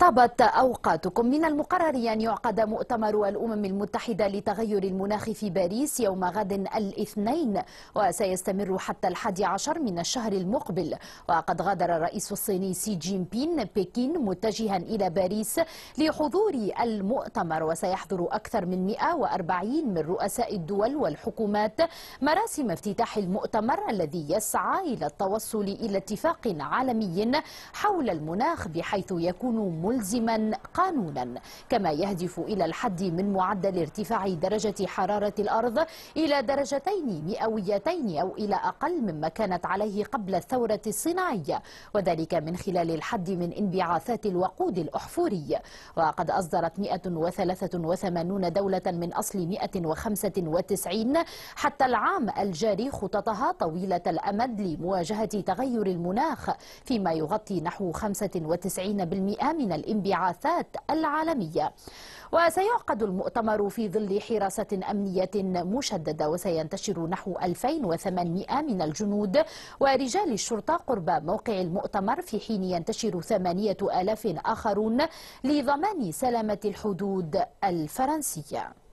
طابت أوقاتكم من المقرر أن يعقد مؤتمر الأمم المتحدة لتغير المناخ في باريس يوم غد الاثنين وسيستمر حتى الحادي عشر من الشهر المقبل وقد غادر الرئيس الصيني سي جين بين بكين متجها إلى باريس لحضور المؤتمر وسيحضر أكثر من 140 من رؤساء الدول والحكومات مراسم افتتاح المؤتمر الذي يسعى إلى التوصل إلى اتفاق عالمي حول المناخ بحيث يكون ملزما قانونا كما يهدف إلى الحد من معدل ارتفاع درجة حرارة الأرض إلى درجتين مئويتين أو إلى أقل مما كانت عليه قبل الثورة الصناعية وذلك من خلال الحد من انبعاثات الوقود الأحفوري وقد أصدرت 183 دولة من أصل 195 حتى العام الجاري خططها طويلة الأمد لمواجهة تغير المناخ فيما يغطي نحو 95% من الانبعاثات العالمية وسيعقد المؤتمر في ظل حراسة أمنية مشددة وسينتشر نحو 2800 من الجنود ورجال الشرطة قرب موقع المؤتمر في حين ينتشر 8000 آخرون لضمان سلامة الحدود الفرنسية